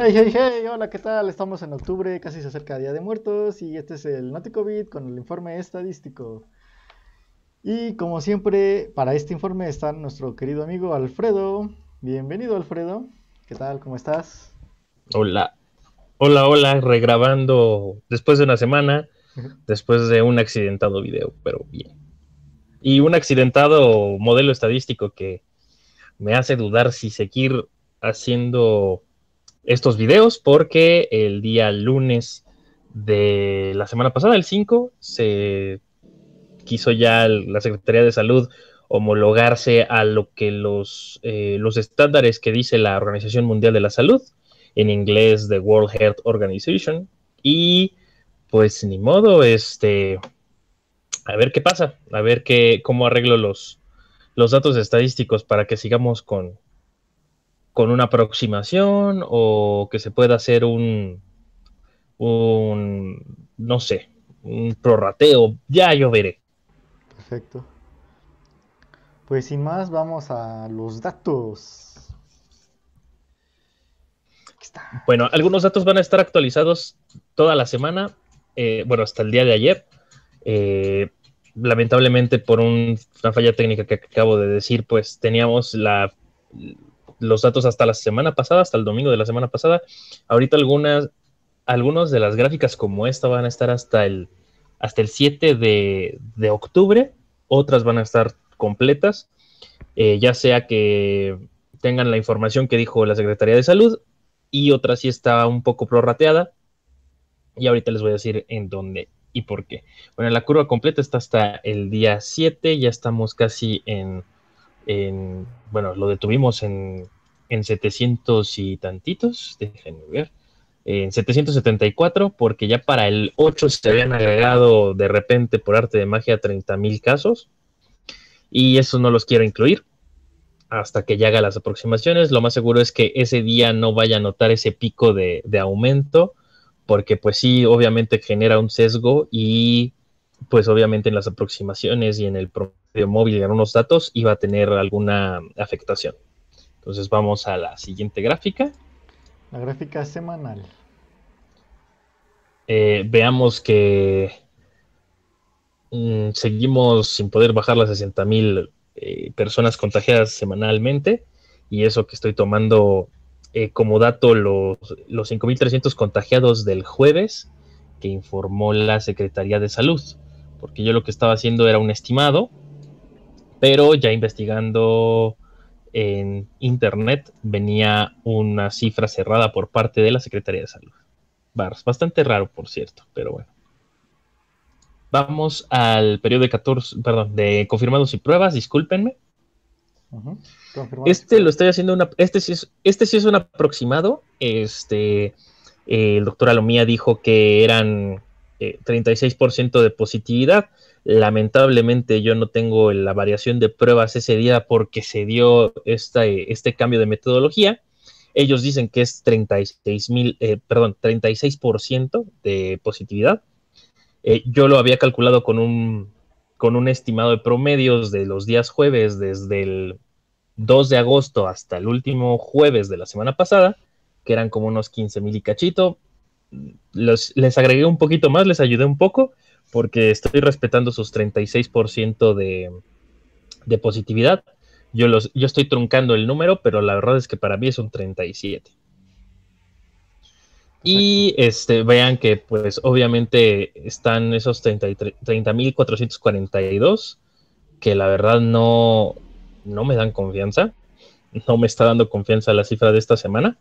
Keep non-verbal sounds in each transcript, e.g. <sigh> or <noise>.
Hey, hey, hey, hola, ¿qué tal? Estamos en octubre, casi se acerca Día de Muertos y este es el NotiCovid con el informe estadístico. Y como siempre, para este informe está nuestro querido amigo Alfredo. Bienvenido, Alfredo. ¿Qué tal? ¿Cómo estás? Hola. Hola, hola, regrabando después de una semana, después de un accidentado video, pero bien. Y un accidentado modelo estadístico que me hace dudar si seguir haciendo estos videos porque el día lunes de la semana pasada, el 5, se quiso ya la Secretaría de Salud homologarse a lo que los, eh, los estándares que dice la Organización Mundial de la Salud, en inglés The World Health Organization, y pues ni modo, este, a ver qué pasa, a ver qué, cómo arreglo los, los datos estadísticos para que sigamos con, con una aproximación o que se pueda hacer un, un, no sé, un prorrateo, ya yo veré. Perfecto. Pues sin más, vamos a los datos. Bueno, algunos datos van a estar actualizados toda la semana, eh, bueno, hasta el día de ayer. Eh, lamentablemente, por una falla técnica que acabo de decir, pues teníamos la los datos hasta la semana pasada, hasta el domingo de la semana pasada. Ahorita algunas, algunos de las gráficas como esta van a estar hasta el, hasta el 7 de, octubre, otras van a estar completas, eh, ya sea que tengan la información que dijo la Secretaría de Salud y otra sí está un poco prorrateada. Y ahorita les voy a decir en dónde y por qué. Bueno, la curva completa está hasta el día 7, ya estamos casi en en, bueno, lo detuvimos en, en 700 y tantitos, déjenme ver, en 774, porque ya para el 8 se habían agregado de repente por arte de magia 30.000 casos, y eso no los quiero incluir hasta que ya haga las aproximaciones. Lo más seguro es que ese día no vaya a notar ese pico de, de aumento, porque pues sí, obviamente genera un sesgo y pues obviamente en las aproximaciones y en el promedio móvil en unos datos, iba a tener alguna afectación. Entonces vamos a la siguiente gráfica. La gráfica semanal. Eh, veamos que mm, seguimos sin poder bajar las 60 mil eh, personas contagiadas semanalmente y eso que estoy tomando eh, como dato los, los 5.300 contagiados del jueves que informó la Secretaría de Salud, porque yo lo que estaba haciendo era un estimado pero ya investigando en internet venía una cifra cerrada por parte de la Secretaría de Salud. bastante raro, por cierto, pero bueno. Vamos al periodo de 14, perdón, de confirmados y pruebas, discúlpenme. Este lo estoy haciendo una, este sí es, este sí es un aproximado. Este, el doctor Alomía dijo que eran 36% eh, de positividad. Lamentablemente yo no tengo la variación de pruebas ese día porque se dio eh, este cambio de metodología. Ellos dicen que es 36 eh, perdón, 36% de positividad. yo lo había calculado con un, con un estimado de promedios de los días jueves desde el 2 de agosto hasta el último jueves de la semana pasada, que eran como unos 15 mil y cachito les agregué un poquito más, les ayudé un poco, porque estoy respetando sus 36% de, de positividad. Yo, los, yo estoy truncando el número, pero la verdad es que para mí es un 37. Y este, vean que pues obviamente están esos 30.442, que la verdad no, no me dan confianza. No me está dando confianza la cifra de esta semana.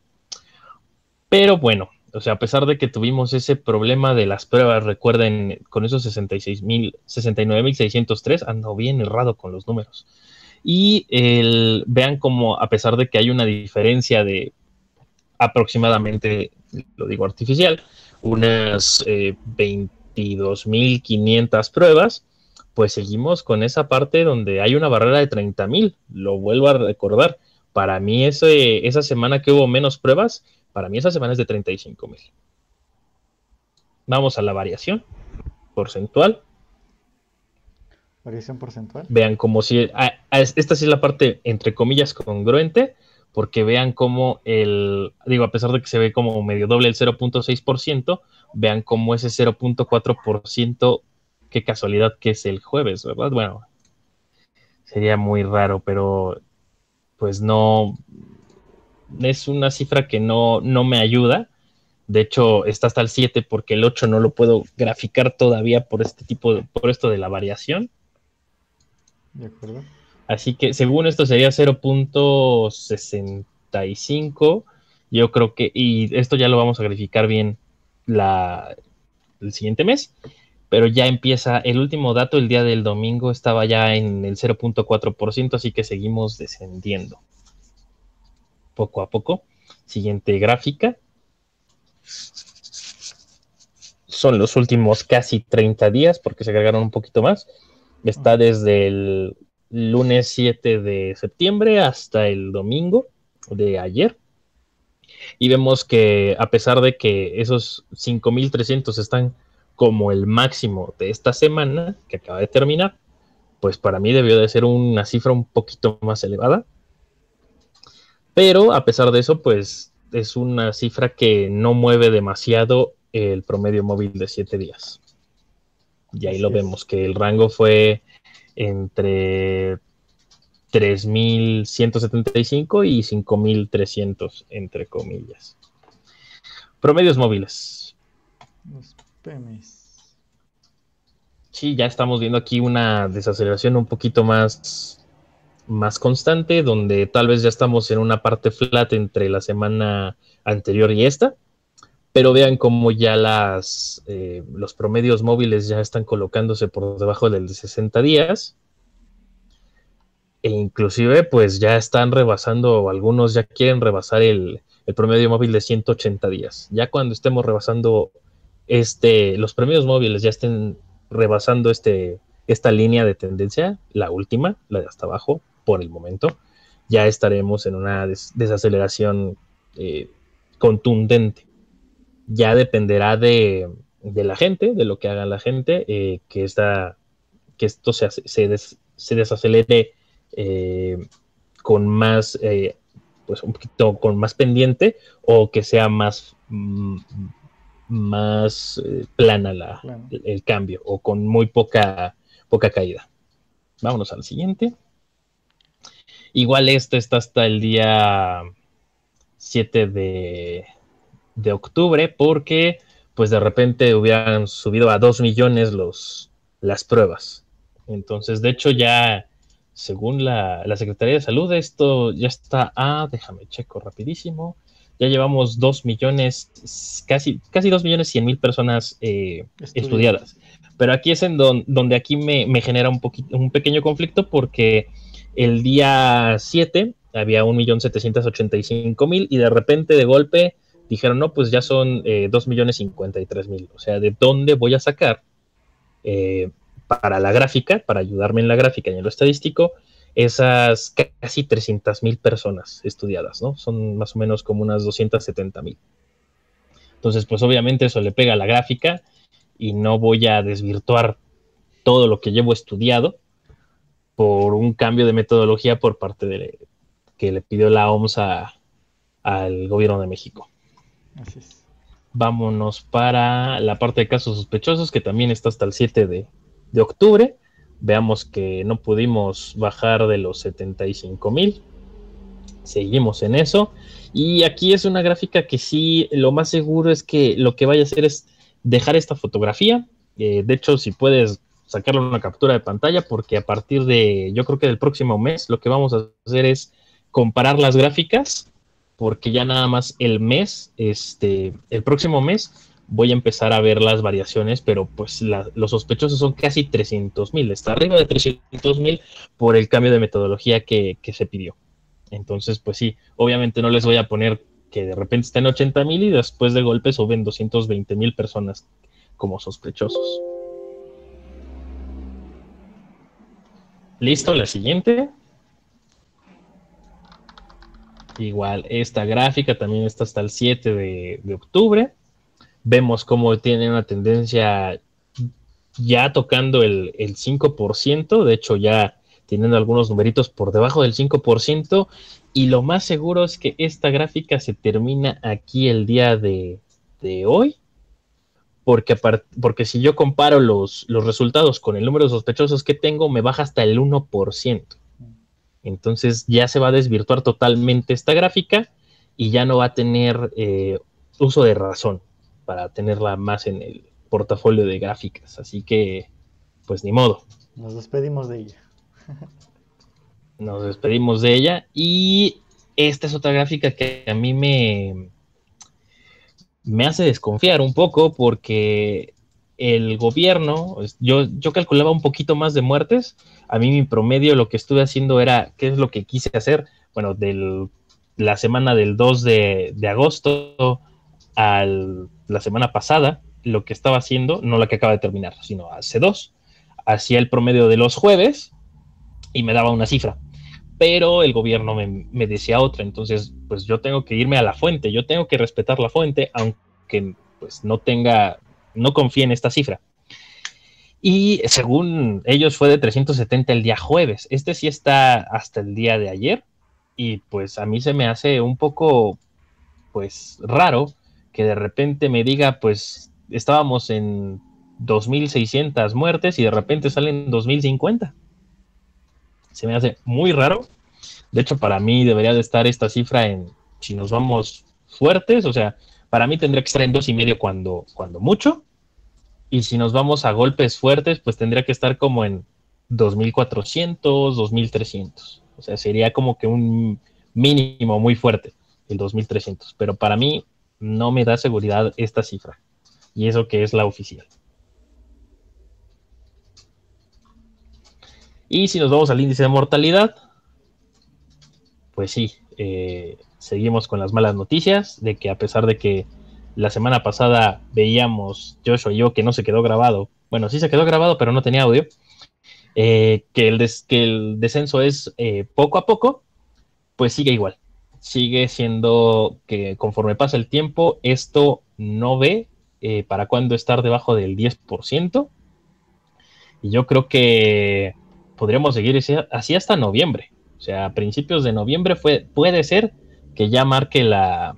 Pero bueno, o sea, a pesar de que tuvimos ese problema de las pruebas, recuerden, con esos 66.000, 69.603, ando bien errado con los números. Y vean cómo, a pesar de que hay una diferencia de aproximadamente, lo digo artificial, unas eh, 22.500 pruebas, pues seguimos con esa parte donde hay una barrera de 30.000, lo vuelvo a recordar. Para mí esa semana que hubo menos pruebas para mí esa semana es de 35 mil. Vamos a la variación porcentual. Variación porcentual. Vean como si... esta sí es la parte, entre comillas, congruente, porque vean como el... Digo, a pesar de que se ve como medio doble el 0.6%, vean como ese 0.4%, qué casualidad que es el jueves, ¿verdad? Bueno, sería muy raro, pero pues no, es una cifra que no, me ayuda. De hecho, está hasta el 7 porque el 8 no lo puedo graficar todavía por este tipo, de, por esto de la variación. De acuerdo. Así que según esto sería 0.65. Yo creo que, y esto ya lo vamos a graficar bien el siguiente mes, pero ya empieza el último dato, el día del domingo estaba ya en el 0.4%, así que seguimos descendiendo poco a poco. Siguiente gráfica. Son los últimos casi 30 días, porque se agregaron un poquito más. Está desde el lunes 7 de septiembre hasta el domingo de ayer. Y vemos que a pesar de que esos 5.300 están como el máximo de esta semana que acaba de terminar, pues para mí debió de ser una cifra un poquito más elevada. Pero a pesar de eso, pues es una cifra que no mueve demasiado el promedio móvil de 7 días. Y ahí lo vemos, que el rango fue entre 3.175 y 5.300, entre comillas. Promedios móviles. Los PMs. Sí, ya estamos viendo aquí una desaceleración un poquito más más constante, donde tal vez ya estamos en una parte flat entre la semana anterior y esta, pero vean cómo ya las, eh, los promedios móviles ya están colocándose por debajo del de 60 días. E inclusive, pues ya están rebasando, algunos ya quieren rebasar el, promedio móvil de 180 días. Ya cuando estemos rebasando este, los promedios móviles ya estén rebasando este, esta línea de tendencia, la última, la de hasta abajo, por el momento. Ya estaremos en una desaceleración eh, contundente. Ya dependerá de, la gente, de lo que haga la gente, eh, que, esta, que esto se, desacelere eh, con más, pues un poquito con más pendiente o que sea más, mm, más plana el, cambio o con muy poca, poca caída. Vámonos al siguiente. Igual esto está hasta el día 7 de, octubre porque pues de repente hubieran subido a 2 millones los, las pruebas. Entonces, de hecho ya, según la, la Secretaría de Salud, esto ya está ah, déjame checo rapidísimo, ya llevamos 2 millones, casi, casi 2 millones 100 mil personas eh, estudiadas. Pero aquí es en donde aquí me, me genera un, un pequeño conflicto porque el día 7 había 1.785.000 y de repente, de golpe, dijeron, no, pues ya son 2.053.000. Eh, o sea, ¿de dónde voy a sacar eh, para la gráfica, para ayudarme en la gráfica y en lo estadístico, esas casi 300.000 personas estudiadas, ¿no? Son más o menos como unas 270.000. Entonces, pues obviamente eso le pega a la gráfica y no voy a desvirtuar todo lo que llevo estudiado por un cambio de metodología por parte de que le pidió la OMS al gobierno de México. Así es. Vámonos para la parte de casos sospechosos, que también está hasta el 7 de, de octubre. Veamos que no pudimos bajar de los 75 mil. Seguimos en eso. Y aquí es una gráfica que sí, lo más seguro es que lo que vaya a hacer es dejar esta fotografía. Eh, de hecho, si puedes sacarle una captura de pantalla porque a partir de, yo creo que del próximo mes, lo que vamos a hacer es comparar las gráficas porque ya nada más el mes, este, el próximo mes voy a empezar a ver las variaciones, pero pues los sospechosos son casi 300 mil, está arriba de 300 mil por el cambio de metodología que, que, se pidió. Entonces, pues sí, obviamente no les voy a poner que de repente estén 80 mil y después de golpe suben 220 mil personas como sospechosos. Listo, la siguiente. Igual, esta gráfica también está hasta el 7 de, octubre. Vemos cómo tiene una tendencia ya tocando el, 5%, de hecho ya teniendo algunos numeritos por debajo del 5%, y lo más seguro es que esta gráfica se termina aquí el día de hoy, porque, porque si yo comparo los, resultados con el número de sospechosos que tengo, me baja hasta el 1%. Entonces ya se va a desvirtuar totalmente esta gráfica y ya no va a tener eh, uso de razón para tenerla más en el portafolio de gráficas. Así que, pues ni modo. Nos despedimos de ella. Nos despedimos de ella y esta es otra gráfica que a mí me, me hace desconfiar un poco porque el gobierno, yo, yo calculaba un poquito más de muertes, a mí mi promedio lo que estuve haciendo era, ¿qué es lo que quise hacer? Bueno, de la semana del 2 de, agosto a la semana pasada, lo que estaba haciendo, no la que acaba de terminar, sino hace dos, hacía el promedio de los jueves y me daba una cifra, pero el gobierno me, me decía otra, entonces pues yo tengo que irme a la fuente, yo tengo que respetar la fuente, aunque pues no tenga, no confíe en esta cifra. Y según ellos fue de 370 el día jueves. Este sí está hasta el día de ayer. Y pues a mí se me hace un poco, pues raro que de repente me diga, pues estábamos en 2.600 muertes y de repente salen 2.050. Se me hace muy raro de hecho, para mí debería de estar esta cifra en, si nos vamos fuertes, o sea, para mí tendría que estar en dos y medio cuando, cuando mucho. Y si nos vamos a golpes fuertes, pues tendría que estar como en 2400, 2300. O sea, sería como que un mínimo muy fuerte, el 2300. Pero para mí no me da seguridad esta cifra. Y eso que es la oficial. Y si nos vamos al índice de mortalidad, pues sí, eh, seguimos con las malas noticias de que a pesar de que la semana pasada veíamos Joshua y yo que no se quedó grabado, bueno, sí se quedó grabado, pero no tenía audio, eh, que, el descenso es eh, poco a poco, pues sigue igual. Sigue siendo que conforme pasa el tiempo, esto no ve para cuándo estar debajo del 10%. Y yo creo que podríamos seguir así hasta noviembre o sea, a principios de noviembre fue, puede ser que ya marque la,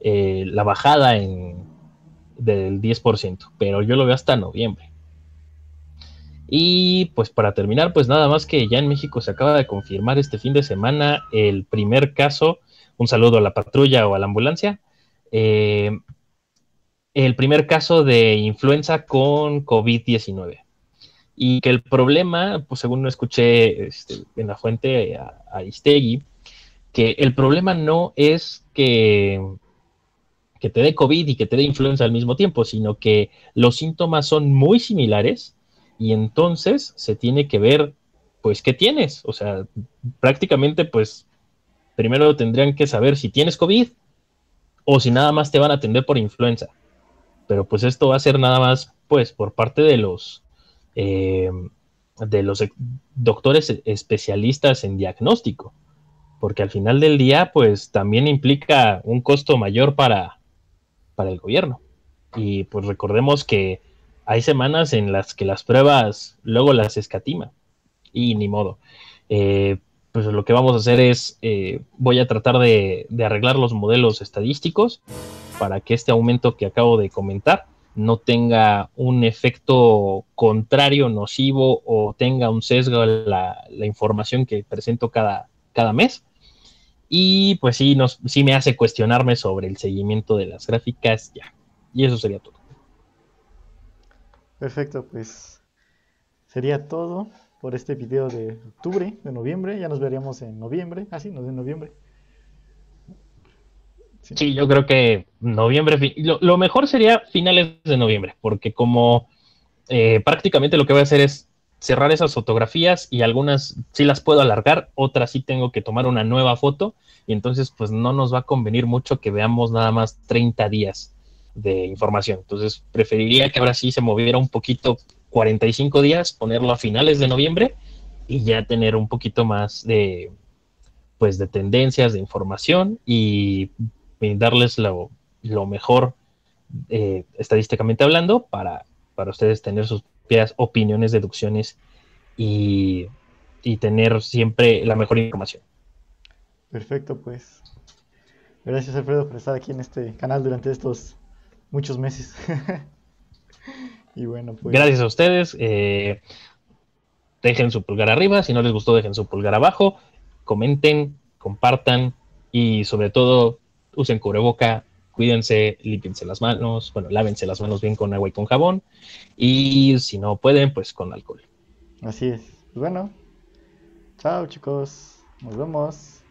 eh, la bajada en, del 10%, pero yo lo veo hasta noviembre. Y pues para terminar, pues nada más que ya en México se acaba de confirmar este fin de semana el primer caso, un saludo a la patrulla o a la ambulancia, eh, el primer caso de influenza con COVID-19 y que el problema, pues según escuché este, en la fuente a, Istegui, que el problema no es que, que te dé COVID y que te dé influenza al mismo tiempo, sino que los síntomas son muy similares y entonces se tiene que ver, pues, qué tienes. O sea, prácticamente, pues, primero tendrían que saber si tienes COVID o si nada más te van a atender por influenza. Pero pues esto va a ser nada más, pues, por parte de los eh, de los doctores e, especialistas en diagnóstico, porque al final del día, pues también implica un costo mayor para, para el gobierno. Y pues recordemos que hay semanas en las que las pruebas luego las escatima y ni modo. Eh, pues lo que vamos a hacer es, eh, voy a tratar de arreglar los modelos estadísticos para que este aumento que acabo de comentar no tenga un efecto contrario, nocivo o tenga un sesgo la, la información que presento cada, cada mes. Y pues sí, nos, sí me hace cuestionarme sobre el seguimiento de las gráficas ya. Y eso sería todo. Perfecto, pues sería todo por este video de octubre, de noviembre. Ya nos veríamos en noviembre, así, ah, sí, no, de noviembre. Sí. yo creo que noviembre, lo, mejor sería finales de noviembre, porque como eh, prácticamente lo que voy a hacer es cerrar esas fotografías y algunas sí las puedo alargar, otras sí tengo que tomar una nueva foto y entonces pues no nos va a convenir mucho que veamos nada más 30 días de información. Entonces preferiría que ahora sí se moviera un poquito 45 días, ponerlo a finales de noviembre y ya tener un poquito más de pues de tendencias, de información y eh, darles lo, lo mejor eh, estadísticamente hablando para, para ustedes tener sus propias opiniones, deducciones y, tener siempre la mejor información. Perfecto, pues. Gracias Alfredo por estar aquí en este canal durante estos muchos meses. <laughs> y bueno, pues... Gracias a ustedes. Eh, dejen su pulgar arriba. Si no les gustó, dejen su pulgar abajo. Comenten, compartan y sobre todo usen cubreboca, cuídense, límpiense las manos, bueno, lávense las manos bien con agua y con jabón, y si no pueden, pues con alcohol. Así es. Pues bueno, chao chicos, nos vemos.